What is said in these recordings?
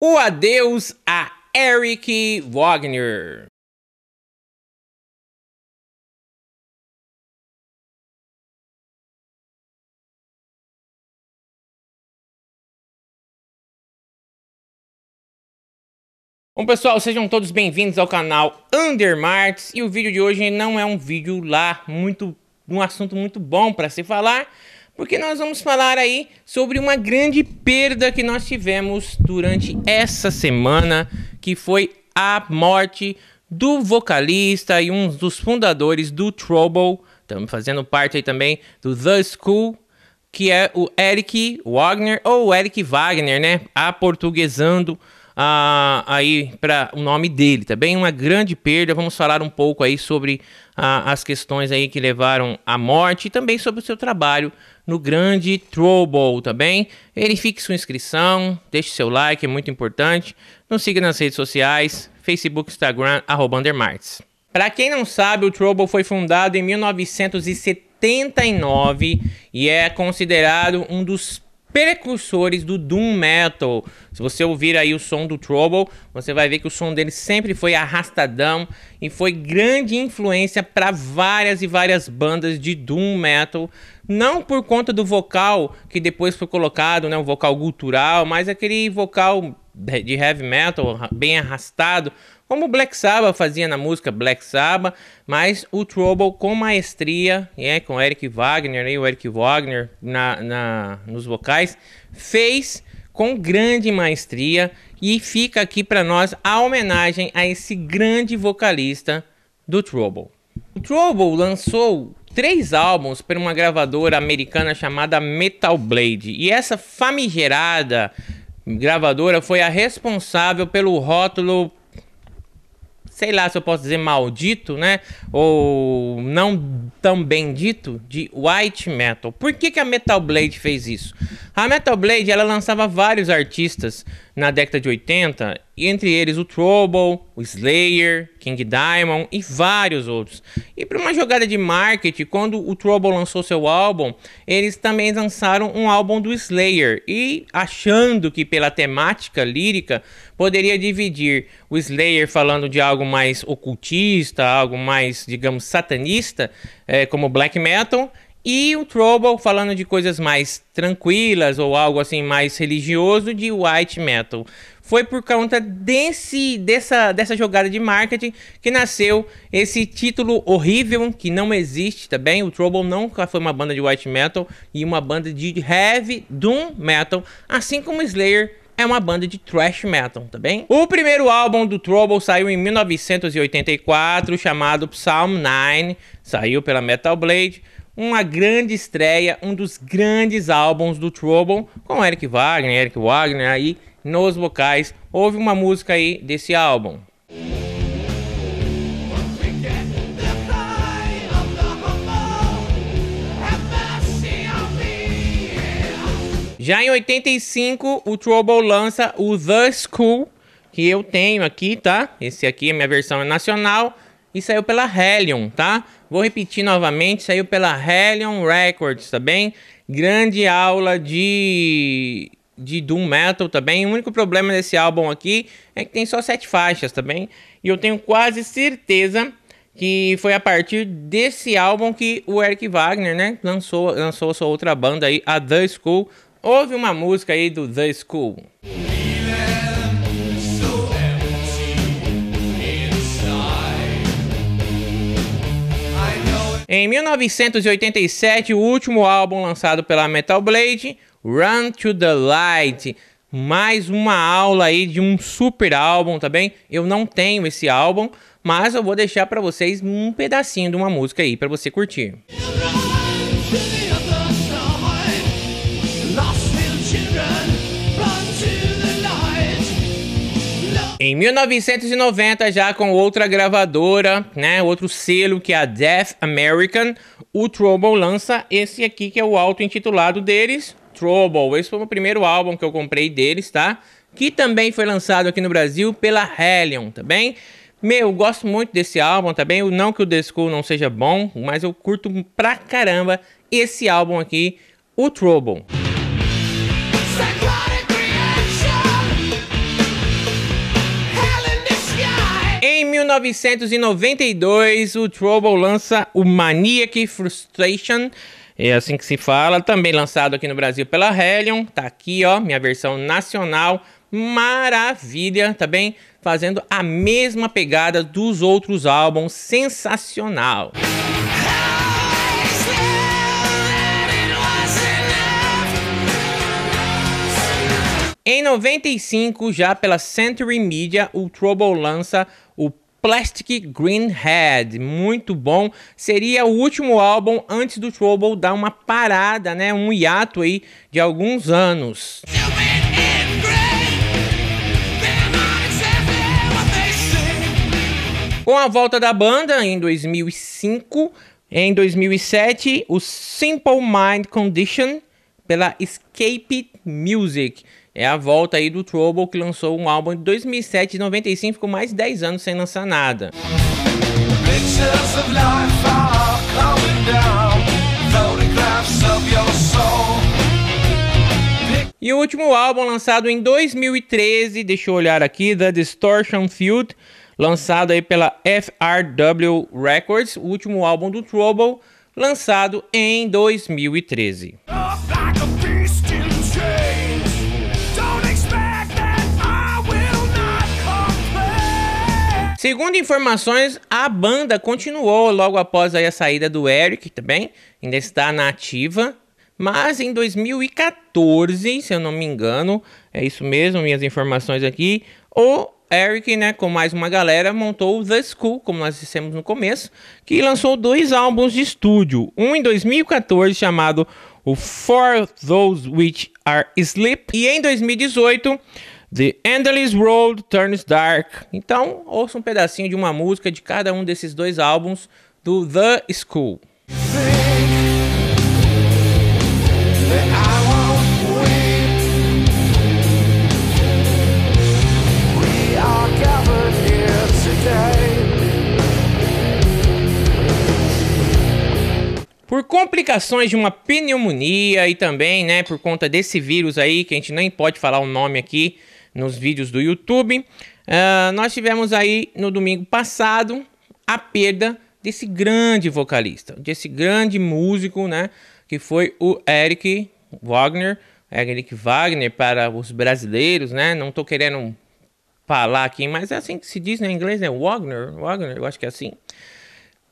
O adeus a Eric Wagner. Bom pessoal, sejam todos bem-vindos ao canal Undermarts e o vídeo de hoje não é um vídeo lá muito um assunto muito bom para se falar, porque nós vamos falar aí sobre uma grande perda que nós tivemos durante essa semana, que foi a morte do vocalista e um dos fundadores do Trouble, estamos fazendo parte aí também do The School, que é o Eric Wagner ou Eric Wagner, né? Aportuguesando ah, aí para o nome dele, tá bem? Uma grande perda. Vamos falar um pouco aí sobre ah, as questões aí que levaram à morte e também sobre o seu trabalho no Grande Trouble, tá bem? Verifique sua inscrição, deixe seu like, é muito importante. Nos siga nas redes sociais, Facebook, Instagram, arroba Undermarts. Para quem não sabe, o Trouble foi fundado em 1979 e é considerado um dos precursores do doom metal. Se você ouvir aí o som do Trouble, você vai ver que o som dele sempre foi arrastadão e foi grande influência para várias e várias bandas de doom metal, não por conta do vocal que depois foi colocado, né, um vocal gutural, mas aquele vocal de heavy metal bem arrastado, como o Black Sabbath fazia na música Black Sabbath, mas o Trouble com maestria, é com Eric Wagner, né, o Eric Wagner na, na, nos vocais, fez com grande maestria e fica aqui para nós a homenagem a esse grande vocalista do Trouble. O Trouble lançou três álbuns para uma gravadora americana chamada Metal Blade e essa famigerada gravadora foi a responsável pelo rótulo sei lá se eu posso dizer maldito, né? Ou não tão bendito de white metal. Por que, que a Metal Blade fez isso? A Metal Blade ela lançava vários artistas na década de 80, entre eles o Trouble, o Slayer, King Diamond e vários outros. E para uma jogada de marketing, quando o Trouble lançou seu álbum, eles também lançaram um álbum do Slayer e achando que pela temática lírica poderia dividir o Slayer falando de algo mais ocultista, algo mais, digamos, satanista, é, como black metal, e o Trouble falando de coisas mais tranquilas ou algo assim mais religioso de white metal. Foi por conta desse, dessa, dessa jogada de marketing que nasceu esse título horrível que não existe também. Tá o Trouble nunca foi uma banda de white metal e uma banda de heavy doom metal, assim como Slayer é uma banda de thrash metal, tá bem? O primeiro álbum do Trouble saiu em 1984, chamado Psalm 9, saiu pela Metal Blade uma grande estreia, um dos grandes álbuns do Trouble, com Eric Wagner, Eric Wagner aí nos vocais. Houve uma música aí desse álbum. Já em 85, o Trouble lança o The School, que eu tenho aqui, tá? Esse aqui, a é minha versão é nacional. E saiu pela Hellion, tá? Vou repetir novamente, saiu pela Hellion Records, tá bem? Grande aula de de doom metal também. Tá o único problema desse álbum aqui é que tem só sete faixas também. Tá e eu tenho quase certeza que foi a partir desse álbum que o Eric Wagner, né, lançou lançou sua outra banda aí, a The School. Houve uma música aí do The School. Em 1987, o último álbum lançado pela Metal Blade, Run to the Light. Mais uma aula aí de um super álbum, tá bem? Eu não tenho esse álbum, mas eu vou deixar para vocês um pedacinho de uma música aí para você curtir. Run Em 1990, já com outra gravadora, né, outro selo que é a Death American, o Trouble lança esse aqui que é o auto-intitulado deles, Trouble. Esse foi o primeiro álbum que eu comprei deles, tá? Que também foi lançado aqui no Brasil pela Hellion, tá bem? Meu, eu gosto muito desse álbum, tá bem? Não que o The School não seja bom, mas eu curto pra caramba esse álbum aqui, o Trouble. 1992, o Trouble lança o Maniac Frustration. É assim que se fala. Também lançado aqui no Brasil pela Hellion. Tá aqui, ó, minha versão nacional. Maravilha, tá bem? Fazendo a mesma pegada dos outros álbuns. Sensacional. Em 95, já pela Century Media, o Trouble lança Plastic Green Head, muito bom. Seria o último álbum antes do Trouble dar uma parada, né? Um hiato aí de alguns anos. Com a volta da banda em 2005, em 2007, o Simple Mind Condition pela Escape Music. É a volta aí do Trouble, que lançou um álbum de 2007 e 95, ficou mais 10 anos sem lançar nada. E o último álbum lançado em 2013, deixa eu olhar aqui, da Distortion Field, lançado aí pela FRW Records, o último álbum do Trouble, lançado em 2013. Segundo informações, a banda continuou logo após a saída do Eric também, tá ainda está na ativa. Mas em 2014, se eu não me engano, é isso mesmo, minhas informações aqui, o Eric, né, com mais uma galera, montou The School, como nós dissemos no começo, que lançou dois álbuns de estúdio. Um em 2014 chamado o For Those Which Are Sleep e em 2018 The Endless Road Turns Dark. Então, ouça um pedacinho de uma música de cada um desses dois álbuns do The School. Por complicações de uma pneumonia e também, né, por conta desse vírus aí, que a gente nem pode falar o nome aqui, nos vídeos do YouTube. Uh, nós tivemos aí no domingo passado a perda desse grande vocalista, desse grande músico, né? Que foi o Eric Wagner, Eric Wagner para os brasileiros, né? Não tô querendo falar aqui, mas é assim que se diz né, em inglês, né? Wagner, Wagner, eu acho que é assim.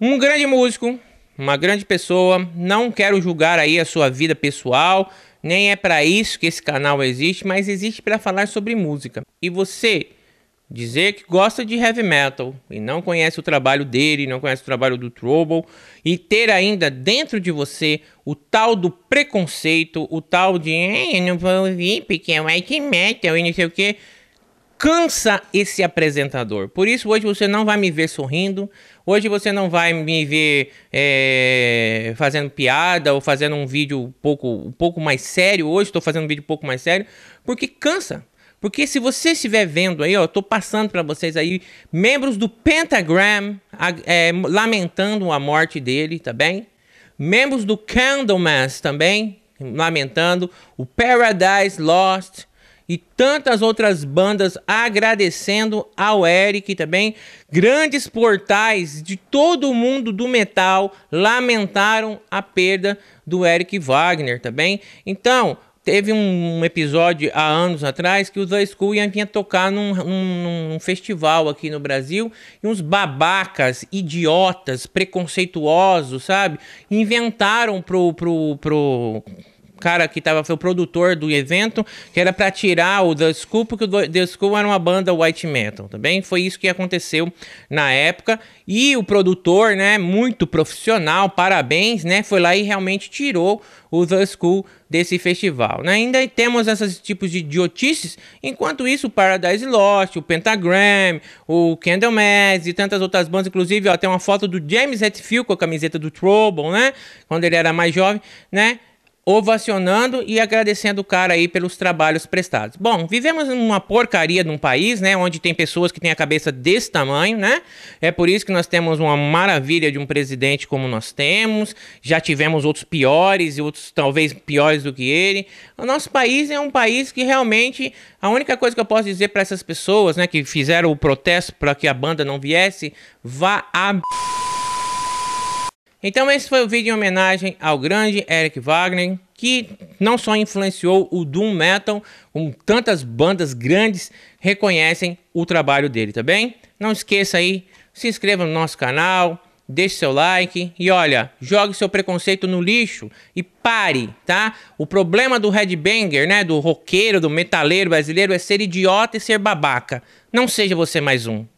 Um grande músico, uma grande pessoa. Não quero julgar aí a sua vida pessoal, nem é para isso que esse canal existe, mas existe para falar sobre música. E você dizer que gosta de heavy metal e não conhece o trabalho dele, não conhece o trabalho do Trouble e ter ainda dentro de você o tal do preconceito, o tal de, eu não vou ouvir porque é white metal e não sei o que cansa esse apresentador. Por isso, hoje você não vai me ver sorrindo, hoje você não vai me ver é, fazendo piada ou fazendo um vídeo um pouco, um pouco mais sério. Hoje estou fazendo um vídeo um pouco mais sério, porque cansa. Porque se você estiver vendo aí, ó, eu tô passando para vocês aí membros do Pentagram é, lamentando a morte dele, tá bem? Membros do Candlemas também lamentando, o Paradise Lost, e tantas outras bandas agradecendo ao Eric também. Grandes portais de todo o mundo do metal lamentaram a perda do Eric Wagner também. Tá então, teve um episódio há anos atrás que o The School ia vinha tocar num, num, num, festival aqui no Brasil e uns babacas, idiotas, preconceituosos, sabe? Inventaram pro, pro, pro cara que tava, foi o produtor do evento, que era para tirar o The School, porque o The School era uma banda white metal, tá Foi isso que aconteceu na época. E o produtor, né, muito profissional, parabéns, né, foi lá e realmente tirou o The School desse festival. Né? Ainda temos esses tipos de idiotices, enquanto isso o Paradise Lost, o Pentagram, o Candlemass e tantas outras bandas, inclusive ó, tem uma foto do James Hetfield com a camiseta do Trouble, né, quando ele era mais jovem, né, ovacionando e agradecendo o cara aí pelos trabalhos prestados. Bom, vivemos numa porcaria num país, né, onde tem pessoas que têm a cabeça desse tamanho, né? É por isso que nós temos uma maravilha de um presidente como nós temos. Já tivemos outros piores e outros talvez piores do que ele. O nosso país é um país que realmente a única coisa que eu posso dizer para essas pessoas, né, que fizeram o protesto para que a banda não viesse, vá a então esse foi o vídeo em homenagem ao grande Eric Wagner, que não só influenciou o doom metal, como tantas bandas grandes reconhecem o trabalho dele, tá bem? Não esqueça aí, se inscreva no nosso canal, deixe seu like e olha, jogue seu preconceito no lixo e pare, tá? O problema do headbanger, né, do roqueiro, do metaleiro brasileiro é ser idiota e ser babaca. Não seja você mais um.